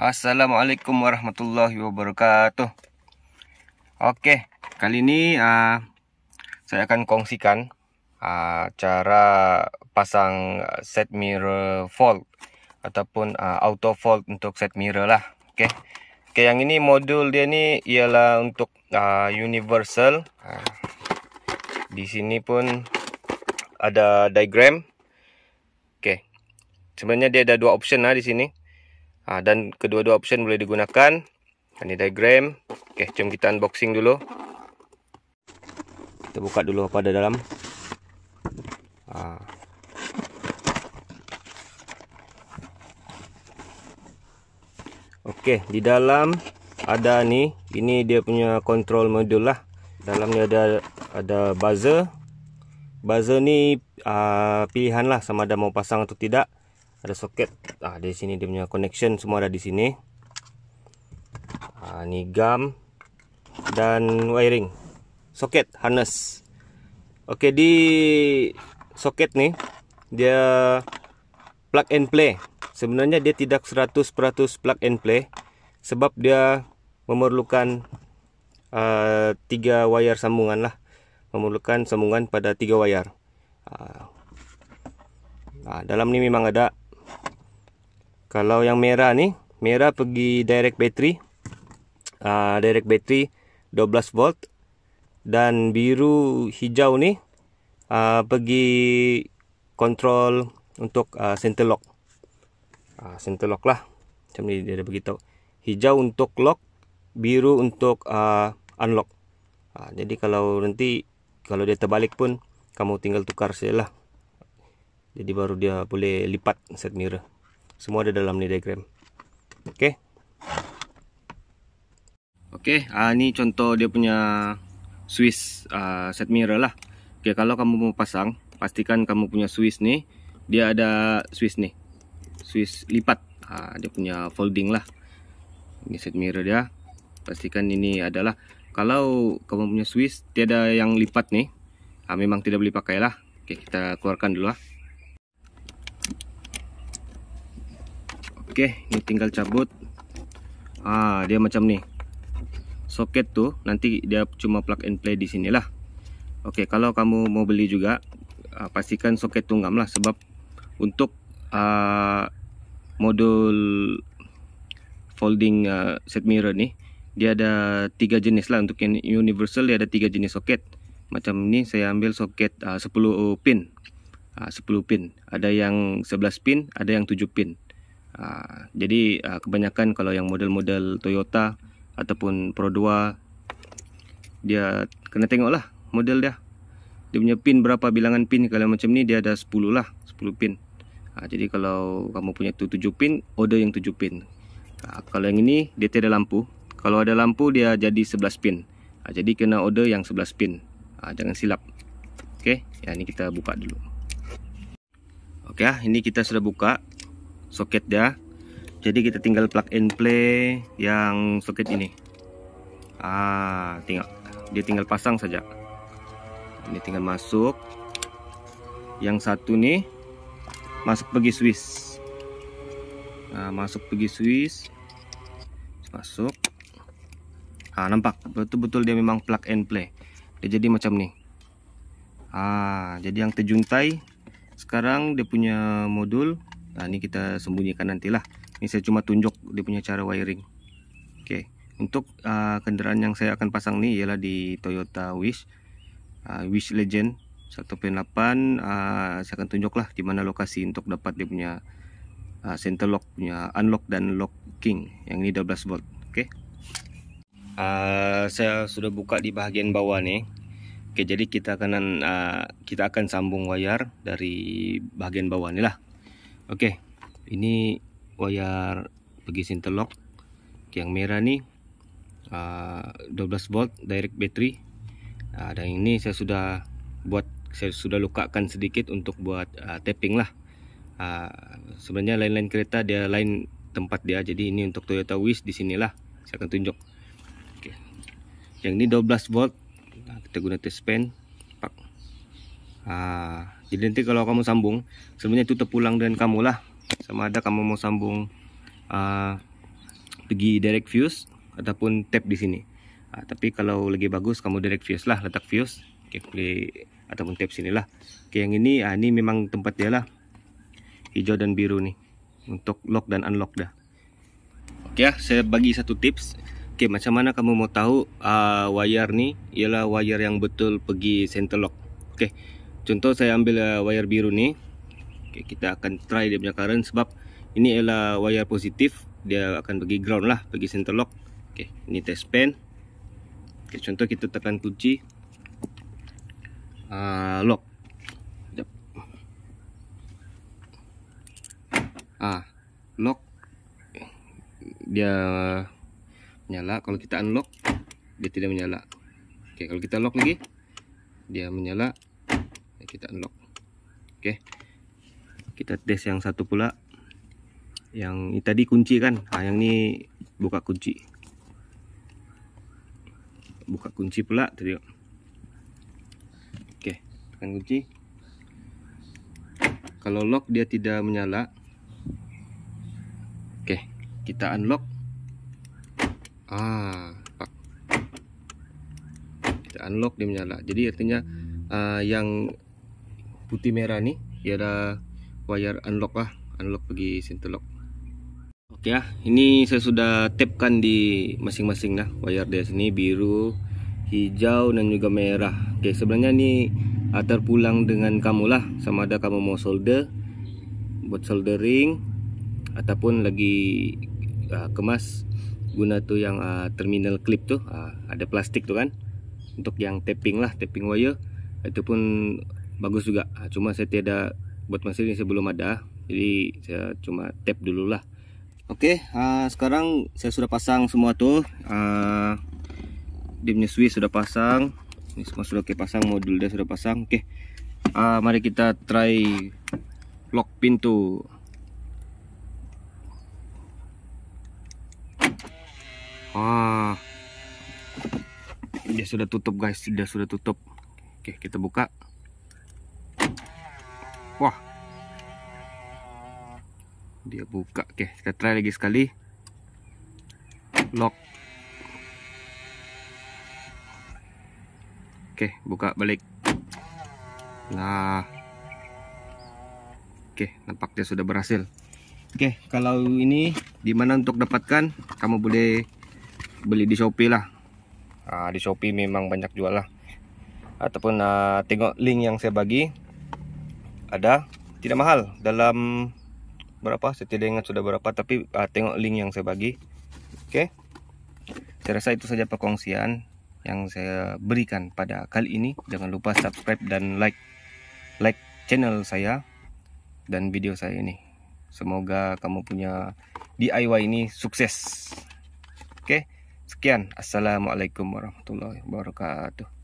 Assalamualaikum warahmatullahi wabarakatuh. Okey, kali ini uh, ah, saya akan kongsikan uh, cara pasang set mirror fold ataupun uh, auto fold untuk set mirror lah. Okey. Okey, yang ini modul dia ni ialah untuk uh, universal. Uh, di sini pun ada diagram. Okey. Sebenarnya dia ada dua option lah di sini. Ha, dan kedua-dua option boleh digunakan. Ini ah, diagram. Okay, jom kita unboxing dulu. Kita buka dulu apa ada dalam. Ha. Okey, di dalam ada ni. Ini dia punya control module lah. Dalam ni ada ada buzzer. Buzzer ni uh, pilihan lah sama ada mau pasang atau tidak ada soket ah di sini dia punya connection semua ada di sini ah, ni gam dan wiring soket harness Okay di soket ni dia plug and play sebenarnya dia tidak 100% plug and play sebab dia memerlukan uh, tiga wayar sambungan lah memerlukan sambungan pada tiga wayar uh, uh, dalam ni memang ada uh, kalau yang merah ni, merah pergi direct battery. Uh, ah, direct battery 12 volt. Dan biru hijau ni uh, pergi control untuk uh, center lock. Uh, center lock lah. Macam ni dia dah beritahu. Hijau untuk lock, biru untuk uh, unlock. Uh, jadi kalau nanti, kalau dia terbalik pun, kamu tinggal tukar saja lah. Jadi baru dia boleh lipat set mirror. semua ada dalam nih diagram oke okay? oke okay, uh, ini contoh dia punya Swiss uh, ah, set mirror lah oke kalau kamu mau pasang pastikan kamu punya Swiss nih dia ada Swiss nih Swiss lipat uh, dia punya folding lah ini set mirror dia pastikan ini adalah kalau kamu punya Swiss tiada yang lipat nih ah, memang tidak boleh pakai lah oke kita keluarkan dulu lah Oke, ini tinggal cabut. Ah, dia macam nih. Soket tuh nanti dia cuma plug and play di sinilah. Oke, kalau kamu mau beli juga ah, pastikan soket tunggam lah sebab untuk uh, modul folding uh, set mirror nih dia ada tiga jenis lah untuk yang universal dia ada tiga jenis soket macam ini saya ambil soket uh, 10 pin uh, 10 pin ada yang 11 pin ada yang 7 pin Ha, jadi ha, kebanyakan kalau yang model-model Toyota ataupun Pro 2 dia kena tengok lah model dia dia punya pin berapa bilangan pin kalau macam ni dia ada 10 lah 10 pin ha, jadi kalau kamu punya tu 7 pin order yang 7 pin ha, kalau yang ini dia tiada lampu kalau ada lampu dia jadi 11 pin ha, jadi kena order yang 11 pin ha, jangan silap ok yang ini kita buka dulu ok ya, ini kita sudah buka soket ya jadi kita tinggal plug and play yang soket ini ah tinggal dia tinggal pasang saja ini tinggal masuk yang satu nih masuk pergi Swiss nah, masuk pergi Swiss masuk ah nampak betul-betul dia memang plug and play dia jadi macam nih ah jadi yang terjuntai sekarang dia punya modul nah ini kita sembunyikan nantilah ini saya cuma tunjuk dia punya cara wiring oke untuk uh, kendaraan yang saya akan pasang nih ialah di Toyota Wish uh, Wish Legend 1.8 uh, ah, saya akan tunjuklah di mana lokasi untuk dapat dia punya uh, center lock punya unlock dan locking yang ini 12 volt oke okay. uh, saya sudah buka di bahagian bawah nih Oke, jadi kita akan uh, kita akan sambung wayar dari bagian bawah inilah oke ini wayar pergi telok yang merah nih uh, eh, 12 volt direct battery uh, dan ini saya sudah buat saya sudah lukakan sedikit untuk buat uh, tapping lah uh, sebenarnya lain-lain kereta dia lain tempat dia jadi ini untuk Toyota Wish di sinilah saya akan tunjuk Oke. yang ini 12 volt nah, kita guna test pen Nah, jadi nanti kalau kamu sambung, sebenarnya itu terpulang dengan kamu lah. Sama ada kamu mau sambung uh, pergi direct fuse ataupun tap di sini. Ah, tapi kalau lagi bagus kamu direct fuse lah, letak fuse, oke, play ataupun tap sinilah. Oke, yang ini, ah, ini memang tempat dia lah, hijau dan biru nih, untuk lock dan unlock dah. Oke ya, saya bagi satu tips. Oke, macam mana kamu mau tahu uh, wire nih ialah wire yang betul pergi center lock. Oke. contoh saya ambil uh, eh, wire biru ni okay, kita akan try dia punya current sebab ini ialah wire positif dia akan bagi ground lah bagi center lock okay, ini test pen okay, contoh kita tekan kunci uh, lock Sekejap. ah lock dia menyala kalau kita unlock dia tidak menyala okay, kalau kita lock lagi dia menyala kita unlock oke kita tes yang satu pula yang ini tadi kunci kan nah, yang ini buka kunci buka kunci pula tadi oke okay. tekan kunci kalau lock dia tidak menyala oke kita unlock ah pak kita unlock dia menyala jadi artinya uh, yang putih merah ni dia ada wire unlock lah unlock pergi center lock oke lah ya ini saya sudah tapkan di masing-masing lah wire dia sini biru hijau dan juga merah oke sebenarnya ni atar pulang dengan kamu lah sama ada kamu mau solder buat soldering ataupun lagi uh, kemas guna tu yang uh, terminal clip tu uh, ada plastik tu kan untuk yang tapping lah tapping wire ataupun bagus juga ah, cuma saya tidak buat mesin ini sebelum ada jadi saya cuma tap dulu lah oke okay, uh, sekarang saya sudah pasang semua tuh uh, dimnya switch sudah pasang ini semua sudah pasang modulnya sudah pasang oke okay. uh, mari kita try lock pintu wah dia sudah tutup guys dia sudah tutup oke okay, kita buka Wah. Dia buka. Oke, kita try lagi sekali. Lock. Oke, buka balik. Nah. Oke, nampaknya sudah berhasil. Oke, kalau ini dimana untuk dapatkan, kamu boleh beli di Shopee lah. Nah, di Shopee memang banyak jual lah. Ataupun uh, tengok link yang saya bagi ada tidak mahal dalam berapa saya tidak ingat sudah berapa tapi uh, tengok link yang saya bagi oke okay. saya rasa itu saja perkongsian yang saya berikan pada kali ini jangan lupa subscribe dan like like channel saya dan video saya ini semoga kamu punya DIY ini sukses oke okay. sekian assalamualaikum warahmatullahi wabarakatuh